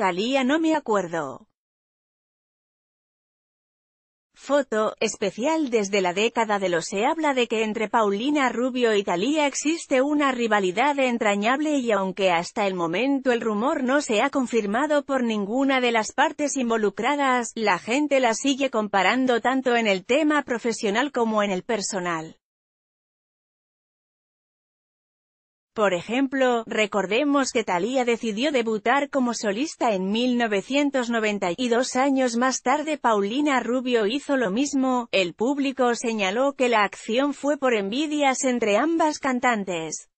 Talía no me acuerdo. Foto, especial desde la década de los se habla de que entre Paulina Rubio y Talía existe una rivalidad entrañable y aunque hasta el momento el rumor no se ha confirmado por ninguna de las partes involucradas, la gente la sigue comparando tanto en el tema profesional como en el personal. Por ejemplo, recordemos que Thalía decidió debutar como solista en 1992 años más tarde Paulina Rubio hizo lo mismo, el público señaló que la acción fue por envidias entre ambas cantantes.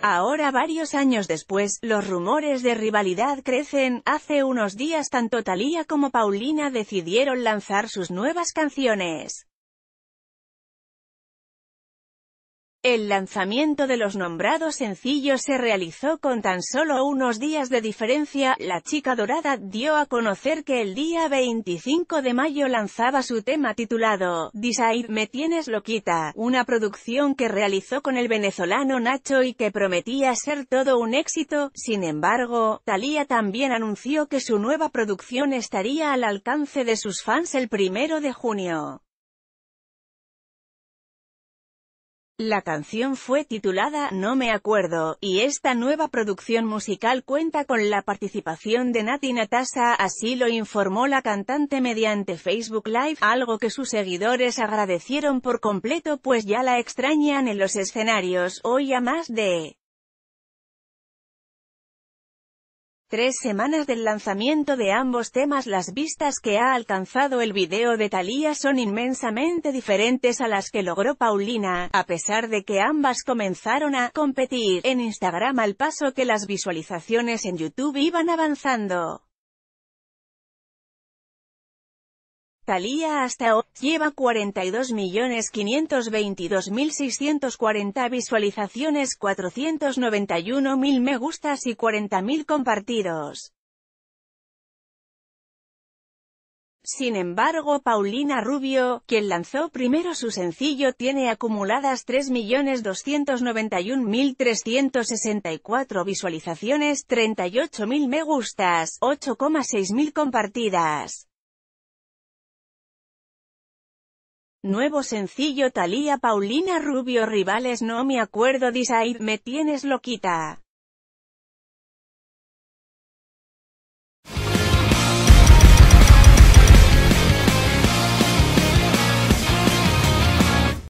Ahora varios años después, los rumores de rivalidad crecen, hace unos días tanto Thalía como Paulina decidieron lanzar sus nuevas canciones. El lanzamiento de los nombrados sencillos se realizó con tan solo unos días de diferencia, la chica dorada dio a conocer que el día 25 de mayo lanzaba su tema titulado, Desire me tienes loquita, una producción que realizó con el venezolano Nacho y que prometía ser todo un éxito, sin embargo, Thalía también anunció que su nueva producción estaría al alcance de sus fans el primero de junio. La canción fue titulada No me acuerdo, y esta nueva producción musical cuenta con la participación de Nati Natasa. así lo informó la cantante mediante Facebook Live, algo que sus seguidores agradecieron por completo pues ya la extrañan en los escenarios, hoy a más de Tres semanas del lanzamiento de ambos temas las vistas que ha alcanzado el video de Thalía son inmensamente diferentes a las que logró Paulina, a pesar de que ambas comenzaron a competir en Instagram al paso que las visualizaciones en YouTube iban avanzando. Talía hasta hoy lleva 42.522.640 visualizaciones, 491.000 me gustas y 40.000 compartidos. Sin embargo, Paulina Rubio, quien lanzó primero su sencillo, tiene acumuladas 3.291.364 visualizaciones, 38.000 me gustas, 8,6.000 compartidas. Nuevo sencillo Talía Paulina Rubio Rivales No me acuerdo Disaid Me tienes loquita